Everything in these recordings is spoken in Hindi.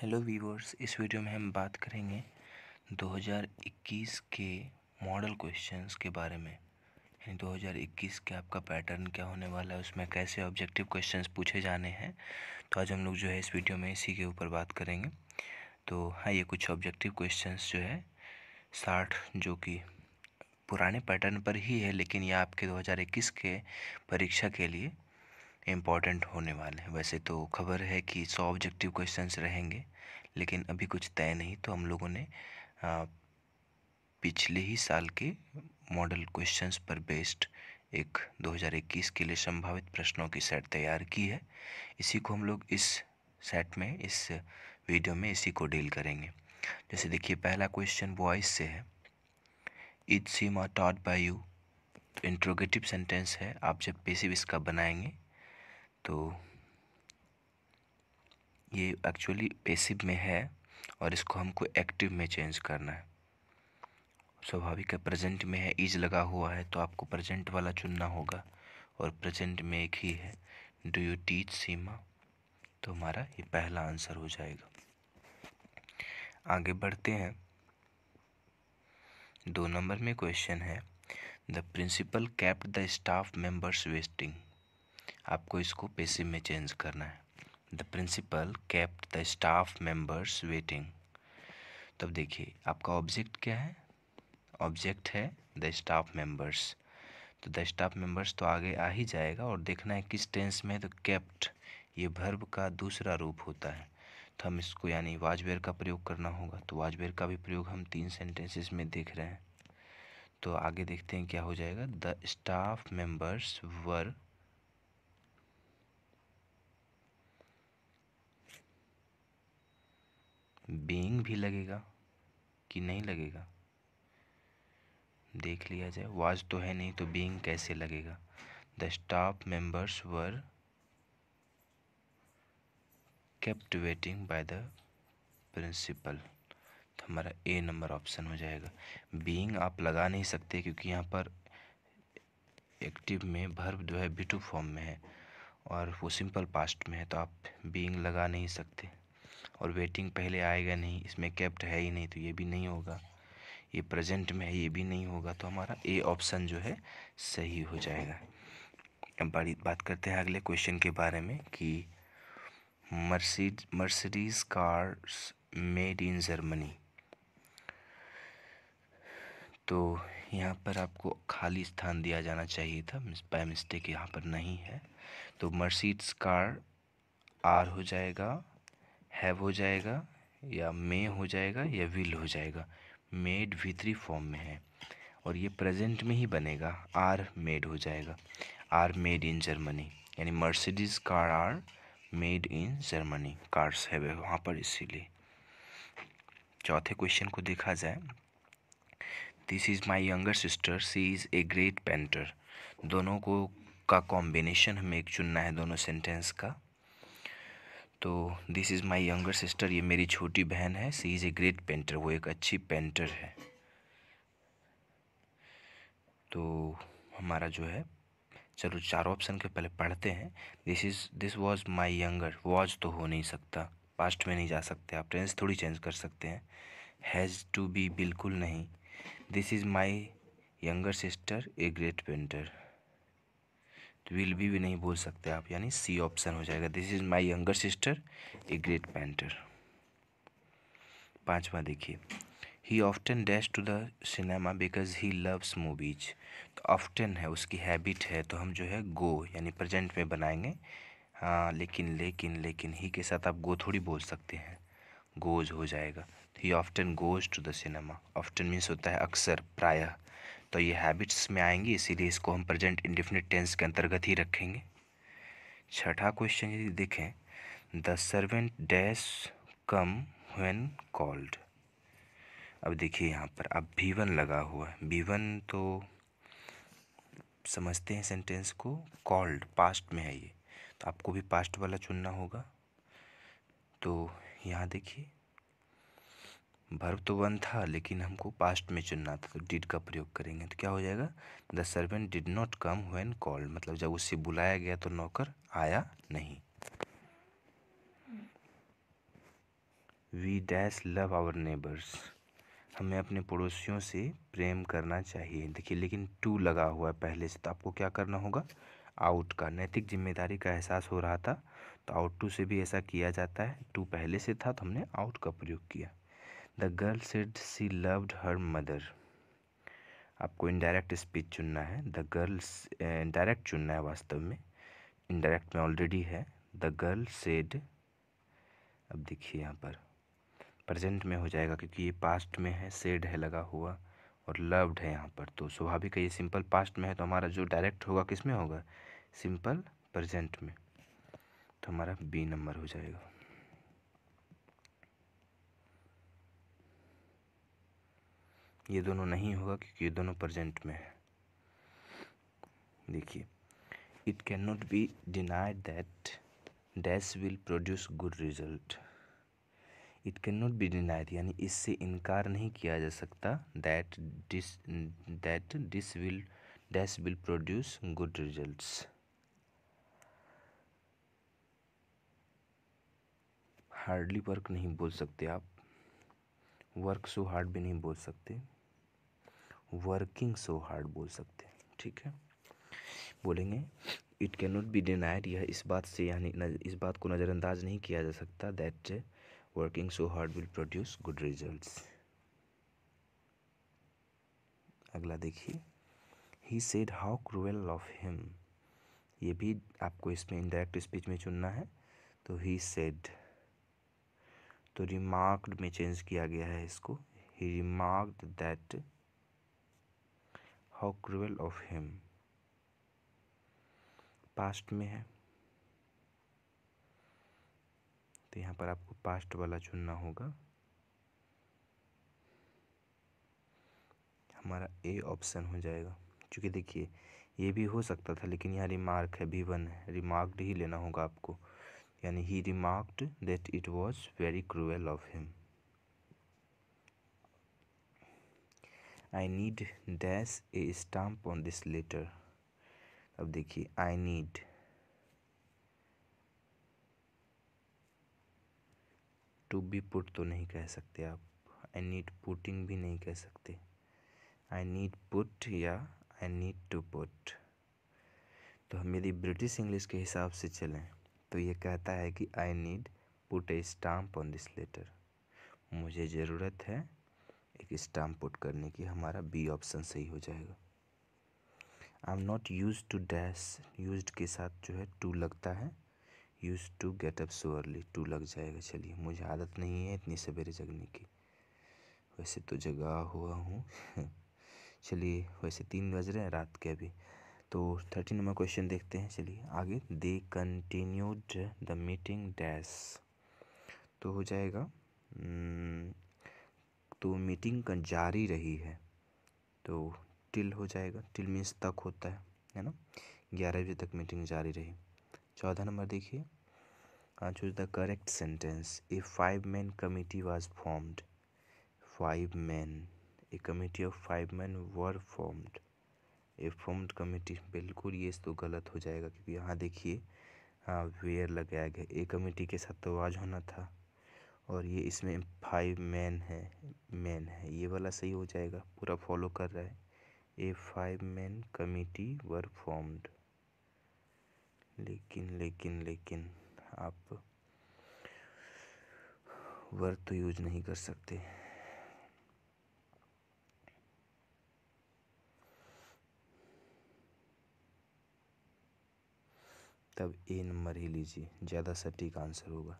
हेलो वीवर्स इस वीडियो में हम बात करेंगे 2021 के मॉडल क्वेश्चंस के बारे में यानी 2021 के आपका पैटर्न क्या होने वाला है उसमें कैसे ऑब्जेक्टिव क्वेश्चंस पूछे जाने हैं तो आज हम लोग जो है इस वीडियो में इसी के ऊपर बात करेंगे तो हाँ ये कुछ ऑब्जेक्टिव क्वेश्चंस जो है साठ जो कि पुराने पैटर्न पर ही है लेकिन ये आपके दो के परीक्षा के लिए इम्पॉर्टेंट होने वाले हैं वैसे तो खबर है कि सौ ऑब्जेक्टिव क्वेश्चंस रहेंगे लेकिन अभी कुछ तय नहीं तो हम लोगों ने पिछले ही साल के मॉडल क्वेश्चंस पर बेस्ड एक 2021 के लिए संभावित प्रश्नों की सेट तैयार की है इसी को हम लोग इस सेट में इस वीडियो में इसी को डील करेंगे जैसे देखिए पहला क्वेश्चन वॉइस से है it Seema taught by you तो इंट्रोगेटिव सेंटेंस है आप जब पेसिव इसका बनाएंगे तो ये एक्चुअली पेसिव में है और इसको हमको एक्टिव में चेंज करना है स्वाभाविक है प्रेजेंट में है इज लगा हुआ है तो आपको प्रेजेंट वाला चुनना होगा और प्रेजेंट में एक ही है डू यू टीच सीमा तो हमारा ये पहला आंसर हो जाएगा आगे बढ़ते हैं दो नंबर में क्वेश्चन है the principal kept the staff members waiting आपको इसको पेसिव में चेंज करना है the principal kept the staff members waiting तब देखिए आपका ऑब्जेक्ट क्या है ऑब्जेक्ट है द स्टाफ मेंबर्स तो द स्टाफ मेंबर्स तो आगे आ ही जाएगा और देखना है किस टेंस में तो कैप्ट ये भर्ब का दूसरा रूप होता है तो हम इसको यानी वाजवेयर का प्रयोग करना होगा तो वाजवेयर का भी प्रयोग हम तीन सेंटेंसेस में देख रहे हैं तो आगे देखते हैं क्या हो जाएगा the staff members were being भी लगेगा कि नहीं लगेगा देख लिया जाए वाज तो है नहीं तो बीइंग कैसे लगेगा the staff members were kept waiting by the principal तो हमारा ए नंबर ऑप्शन हो जाएगा बीइंग आप लगा नहीं सकते क्योंकि यहाँ पर एक्टिव में भर्व जो है बी टू फॉर्म में है और वो सिंपल पास्ट में है तो आप बींग लगा नहीं सकते और वेटिंग पहले आएगा नहीं इसमें कैप्ट है ही नहीं तो ये भी नहीं होगा ये प्रेजेंट में है ये भी नहीं होगा तो हमारा ए ऑप्शन जो है सही हो जाएगा अब बड़ी बात करते हैं अगले क्वेश्चन के बारे में कि मर्सिड Mercedes cars made in Germany तो यहाँ पर आपको खाली स्थान दिया जाना चाहिए था बाय मिस्टेक यहाँ पर नहीं है तो मर्सिड्स कार आर हो जाएगा हैव हो जाएगा या मे हो जाएगा या विल हो जाएगा मेड वी थ्री फॉर्म में है और ये प्रेजेंट में ही बनेगा आर मेड हो जाएगा आर मेड इन जर्मनी यानी Mercedes car are made in Germany cars है वहाँ पर इसीलिए चौथे क्वेश्चन को देखा जाए this is my younger sister she is a great painter दोनों को का कॉम्बिनेशन हमें एक चुनना है दोनों सेंटेंस का तो this is my younger sister ये मेरी छोटी बहन है she is a great painter वो एक अच्छी पेंटर है तो हमारा जो है चलो चारों ऑप्शन के पहले पढ़ते हैं this is this was my younger was तो हो नहीं सकता पास्ट में नहीं जा सकते आप टेंस थोड़ी चेंज कर सकते हैं हैज़ टू बी बिल्कुल नहीं this is my younger sister a great painter will be भी नहीं बोल सकते आप यानी सी ऑप्शन हो जाएगा this is my younger sister a great painter पांचवा देखिए he often dash to the cinema because he loves movies तो ऑफ्टन है उसकी हैबिट है तो हम जो है गो यानी प्रेजेंट में बनाएंगे हाँ लेकिन लेकिन लेकिन ही के साथ आप गो थोड़ी बोल सकते हैं गोज हो जाएगा he often goes to the cinema often means होता है अक्सर प्रायः तो ये हैबिट्स में आएंगी इसीलिए इसको हम प्रेजेंट इंडिफिनिट टेंस के अंतर्गत ही रखेंगे छठा क्वेश्चन यदि देखें the servant dash come when called अब देखिए यहाँ पर अब भी वन लगा हुआ है भी वन तो समझते हैं सेंटेंस को कॉल्ड पास्ट में है ये तो आपको भी पास्ट वाला चुनना होगा तो यहाँ देखिए वर्ब तो वन था लेकिन हमको पास्ट में चुनना था तो डिड का प्रयोग करेंगे तो क्या हो जाएगा the servant did not come when called मतलब जब उससे बुलाया गया तो नौकर आया नहीं we dash love our neighbours हमें अपने पड़ोसियों से प्रेम करना चाहिए देखिए लेकिन टू लगा हुआ है पहले से तो आपको क्या करना होगा आउट का नैतिक जिम्मेदारी का एहसास हो रहा था तो आउट टू से भी ऐसा किया जाता है टू पहले से था तो हमने आउट का प्रयोग किया the girl said she loved her mother आपको इनडायरेक्ट स्पीच चुनना है द गर्ल्स डायरेक्ट चुनना है वास्तव में इनडायरेक्ट में ऑलरेडी है द गर्ल सेड अब देखिए यहाँ पर प्रेजेंट में हो जाएगा क्योंकि ये पास्ट में है सेड है लगा हुआ और लव्ड है यहाँ पर तो स्वाभाविक है ये सिंपल पास्ट में है तो हमारा जो डायरेक्ट होगा किस में होगा सिंपल प्रेजेंट में तो हमारा बी नंबर हो जाएगा ये दोनों नहीं होगा क्योंकि ये दोनों प्रजेंट में है देखिए it can not be denied that dash will produce good result it can not be denied यानी इससे इनकार नहीं किया जा सकता that this that this will dash will produce good results hardly work नहीं बोल सकते आप वर्क सो हार्ड भी नहीं बोल सकते वर्किंग सो हार्ड बोल सकते हैं ठीक है बोलेंगे it can not be denied यह इस बात से यानी इस बात को नज़रअंदाज नहीं किया जा सकता that working so hard will produce good result अगला देखिए he said how cruel of him ये भी आपको इसमें इनडायरेक्ट स्पीच में चुनना है तो ही सेड तो रिमार्क्ड में चेंज किया गया है इसको he remarked that how cruel of him past में है तो यहाँ पर आपको पास्ट वाला चुनना होगा हमारा ए ऑप्शन हो जाएगा क्योंकि देखिए ये भी हो सकता था लेकिन यहाँ रिमार्क है भी वन है रिमार्क्ड ही लेना होगा आपको यानी he remarked that it was very cruel of him I need dash a stamp on this letter अब देखिए I need to be put तो नहीं कह सकते आप आई नीड पुटिंग भी नहीं कह सकते आई नीड पुट या आई नीड टू पुट तो हम यदि ब्रिटिश इंग्लिश के हिसाब से चलें तो ये कहता है कि I need put a stamp on this letter मुझे ज़रूरत है एक स्टाम्प पुट करने की हमारा बी ऑप्शन सही हो जाएगा I am not use to dash use के साथ जो है टू लगता है use to get up so early to लग जाएगा चलिए मुझे आदत नहीं है इतनी सवेरे जगने की वैसे तो जगा हुआ हूँ चलिए वैसे तीन बज रहे हैं रात के अभी तो थर्टी नंबर क्वेश्चन देखते हैं चलिए आगे they continued the meeting dash तो हो जाएगा हम्म, तो मीटिंग का जारी रही है तो टिल हो जाएगा टिल मीन्स तक होता है है ना ग्यारह बजे तक मीटिंग जारी रही चौदह नंबर देखिए choose the correct sentence a five man committee was formed five man a committee of five man were formed a formed committee बिल्कुल ये तो गलत हो जाएगा क्योंकि यहाँ देखिए हाँ वेयर लगाया गया ए कमेटी के साथ तो आवाज होना था और ये इसमें फाइव मैन है मैन है ये वाला सही हो जाएगा पूरा फॉलो कर रहा है a five man committee were formed लेकिन लेकिन लेकिन आप वर तो यूज नहीं कर सकते तब ए नंबर ही लीजिए ज़्यादा सटीक आंसर होगा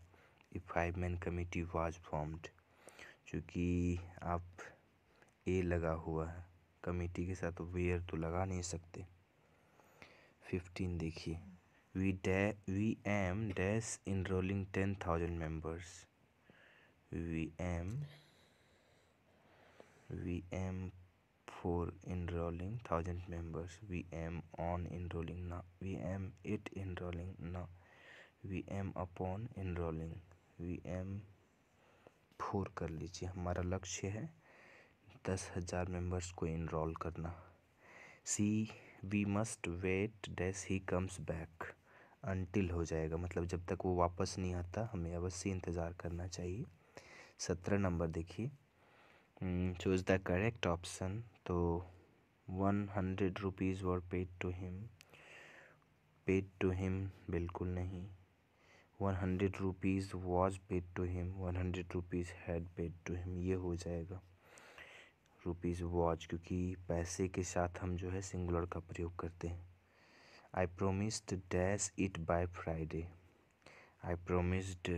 a five man committee was formed चूँकि आप ए लगा हुआ है कमेटी के साथ वेयर तो लगा नहीं सकते फिफ्टीन देखिए we day we am dash enrolling ten thousand members we am we am for enrolling thousand members we am on enrolling ना we am enrolling enrolling ना we am upon enrolling we am for कर लीजिए हमारा लक्ष्य है दस हज़ार मेम्बर्स को इनरोल करना see we must wait dash he comes back until हो जाएगा मतलब जब तक वो वापस नहीं आता हमें अवश्य इंतज़ार करना चाहिए सत्रह नंबर देखिए चूज़ द करेक्ट ऑप्शन तो one hundred rupees were paid to him paid to him बिल्कुल नहीं one hundred rupees was paid to him one hundred rupees had paid to him ये हो जाएगा रुपीज़ वॉज क्योंकि पैसे के साथ हम जो है सिंगुलर का प्रयोग करते हैं I promised dash it by Friday I promised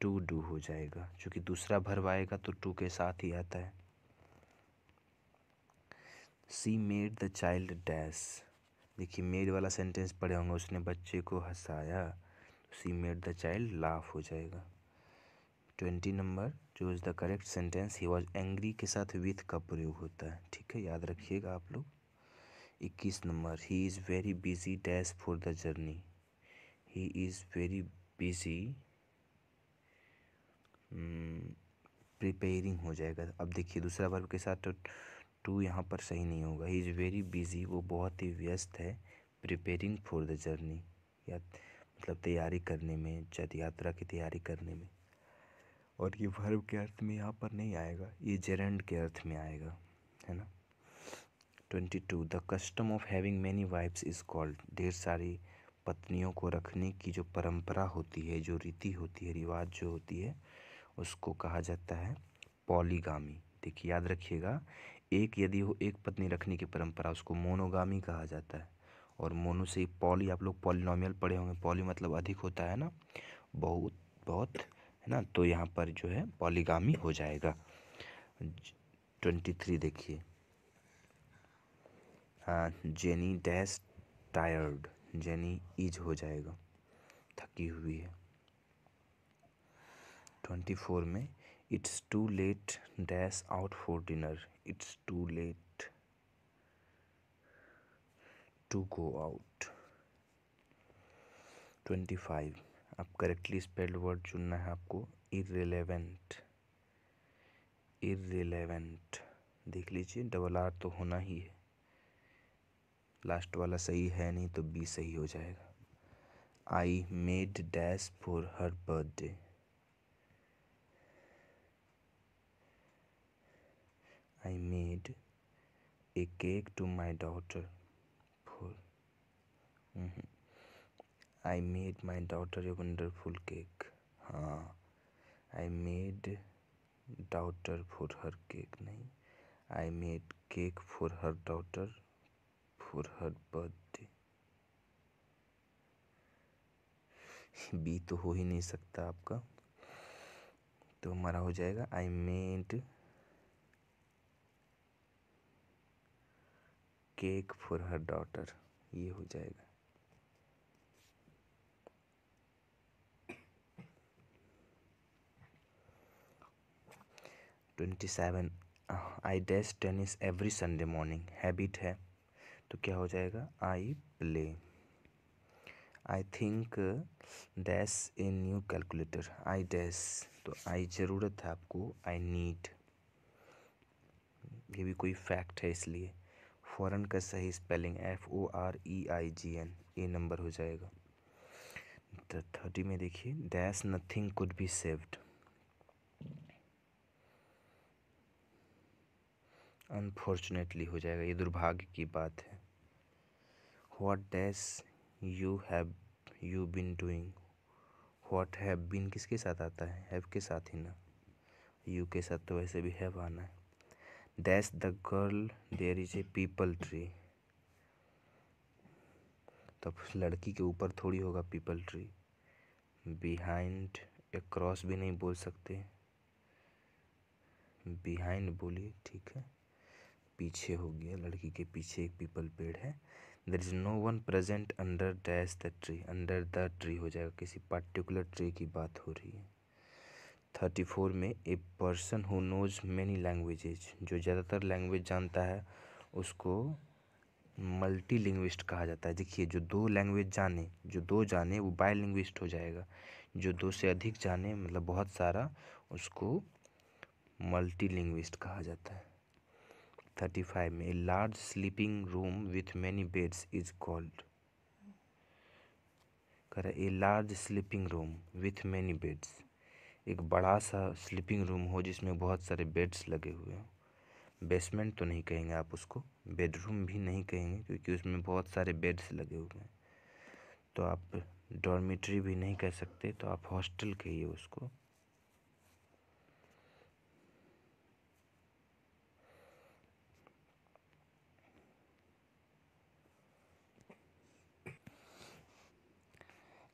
to do हो जाएगा क्योंकि दूसरा भरवाएगा तो टू के साथ ही आता है she made the child dash देखिए मेड वाला सेंटेंस पढ़े होंगे उसने बच्चे को हंसाया she made the child laugh हो जाएगा ट्वेंटी नंबर जो is the correct sentence he was angry के साथ विथ का प्रयोग होता है ठीक है याद रखिएगा आप लोग इक्कीस नंबर he is very busy dash for the journey he is very busy preparing हो जाएगा अब देखिए दूसरा वर्ब के साथ तो टू यहाँ पर सही नहीं होगा ही इज़ वेरी बिजी वो बहुत ही व्यस्त है प्रिपेयरिंग फॉर द जर्नी या मतलब तैयारी करने में जद यात्रा की तैयारी करने में और ये वर्ब के अर्थ में यहाँ पर नहीं आएगा ये जेरेंड के अर्थ में आएगा है ना twenty two the custom of having many wifes is called ढेर सारी पत्नियों को रखने की जो परंपरा होती है जो रीति होती है रिवाज जो होती है उसको कहा जाता है पॉलीगामी देखिए याद रखिएगा एक यदि हो एक पत्नी रखने की परंपरा उसको मोनोगामी कहा जाता है और मोनो से पॉली आप लोग पॉलिनोमियल पढ़े होंगे पॉली मतलब अधिक होता है ना बहुत बहुत है ना तो यहाँ पर जो है पॉलीगामी हो जाएगा ट्वेंटी थ्री देखिए हाँ Jenny dash tired Jenny is हो जाएगा थकी हुई है ट्वेंटी फोर में it's too late dash out for dinner it's too late to go out twenty five correctly spelled word चुनना है आपको इरेलीवेंट इरेलीवेंट देख लीजिए डबल आर तो होना ही है लास्ट वाला सही है नहीं तो बी सही हो जाएगा I made dash for her birthday I made a cake to my daughter hmm, I made my daughter a wonderful cake. हाँ I made daughter for her cake नहीं I made cake for her daughter for her birthday. B तो हो ही नहीं सकता आपका तो हमारा हो जाएगा I made cake for her daughter ये हो जाएगा twenty seven I dash tennis every Sunday morning habit है तो क्या हो जाएगा I play I think dash a new calculator I dash तो आई ज़रूरत है आपको आई नीड ये भी कोई फैक्ट है इसलिए फ़ौरन का सही spelling F O R E I G N A नंबर हो जाएगा थर्टी में देखिए dash nothing could be saved unfortunately हो जाएगा ये दुर्भाग्य की बात है what dash you have you been doing what have been किसके साथ आता है हैव के साथ ही ना यू के साथ तो वैसे भी हैव आना है dash the girl there is a peepal tree तो लड़की के ऊपर थोड़ी होगा peepal tree behind a cross भी नहीं बोल सकते बिहाइंड बोलिए ठीक है पीछे हो गया लड़की के पीछे एक पीपल पेड़ है there is no one present under dash the tree under the tree हो जाएगा किसी पर्टिकुलर ट्री की बात हो रही है थर्टी फोर में a person who knows many languages जो ज़्यादातर लैंग्वेज जानता है उसको मल्टी लिंग्विस्ट कहा जाता है देखिए जो दो लैंग्वेज जाने जो दो जाने वो बाई लिंग्विस्ट हो जाएगा जो दो से अधिक जाने मतलब बहुत सारा उसको मल्टी लिंग्विस्ट कहा जाता है 35 में large sleeping room with many beds is called कर a large sleeping room with many beds एक बड़ा सा स्लीपिंग रूम हो जिसमें बहुत सारे बेड्स लगे हुए हों बेसमेंट तो नहीं कहेंगे आप उसको बेडरूम भी नहीं कहेंगे क्योंकि उसमें बहुत सारे बेड्स लगे हुए हैं तो आप डॉर्मिट्री भी नहीं कह सकते तो आप हॉस्टल कहिए उसको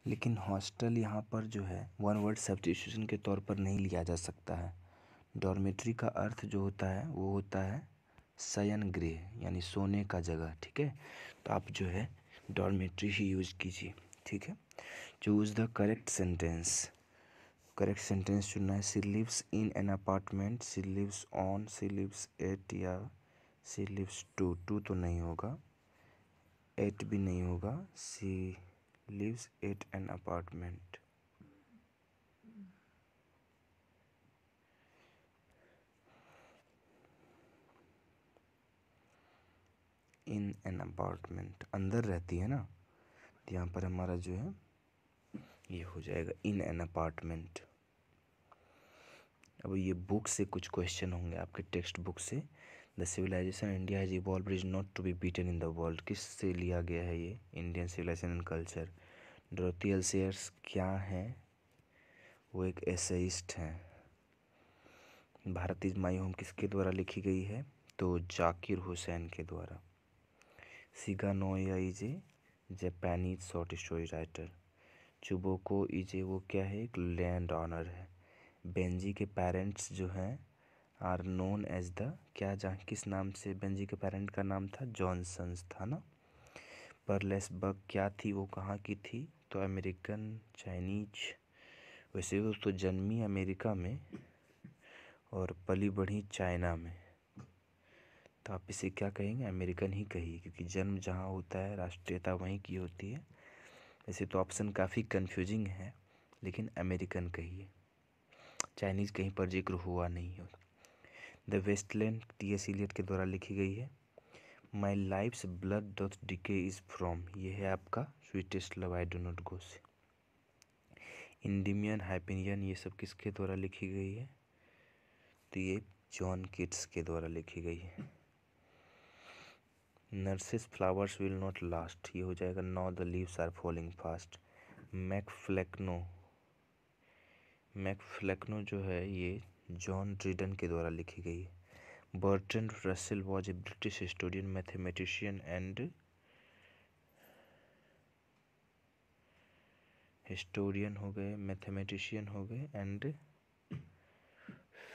लेकिन हॉस्टल यहाँ पर जो है वन वर्ड सब्सटीट्यूशन के तौर पर नहीं लिया जा सकता है डॉर्मेट्री का अर्थ जो होता है वो होता है शयन गृह यानी सोने का जगह ठीक है तो आप जो है डॉर्मेट्री ही यूज कीजिए ठीक है choose the correct sentence correct sentence चुनना है she lives in an apartment she lives on she lives at या सी लिव्स टू टू तो नहीं होगा एट भी नहीं होगा she lives at an apartment. In an apartment अंदर रहती है ना तो यहाँ पर हमारा जो है ये हो जाएगा इन एन अपार्टमेंट अब ये बुक से कुछ क्वेश्चन होंगे आपके टेक्स्ट बुक से the civilisation India is evolve is not to be beaten in the world किस से लिया गया है ये Indian civilisation and culture Dorothy Sayers क्या हैं वो एक एसेइस्ट हैं भारत इज माई होम किसके द्वारा लिखी गई है तो जाकिर हुसैन के द्वारा Shiga Naoya is a Japanese short story writer चुबोको इजे वो क्या है एक लैंड ऑनर है बेंजी के पेरेंट्स जो हैं आर नोन एज द क्या जहाँ किस नाम से बेंजी के पेरेंट का नाम था जॉनसन्स था ना परलेस बग क्या थी वो कहाँ की थी तो अमेरिकन चाइनीज वैसे वो तो जन्मी अमेरिका में और पली बढ़ी चाइना में तो आप इसे क्या कहेंगे अमेरिकन ही कहिए क्योंकि जन्म जहाँ होता है राष्ट्रीयता वहीं की होती है वैसे तो ऑप्शन काफ़ी कंफ्यूजिंग है लेकिन अमेरिकन कहिए चाइनीज़ कहीं पर जिक्र हुआ नहीं होता the Wasteland T S Eliot के द्वारा लिखी गई है my life's blood doth decay is from ये है आपका sweetest love I do not go से इंडिमियन हाइपिनियन ये सब किसके द्वारा लिखी गई है तो ये जॉन किट्स के द्वारा लिखी गई है nurses flowers will not last ये हो जाएगा now the leaves are falling fast Mac Flecknoe Mac Flecknoe जो है ये जॉन ड्रीडन के द्वारा लिखी गई Bertrand Russell was a British historian mathematician and historian हो गए मैथमेटिशियन हो गए एंड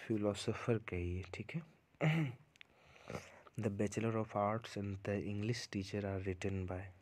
फिलोसोफर कहिए ठीक है the Bachelor of Arts and the English teacher are written bye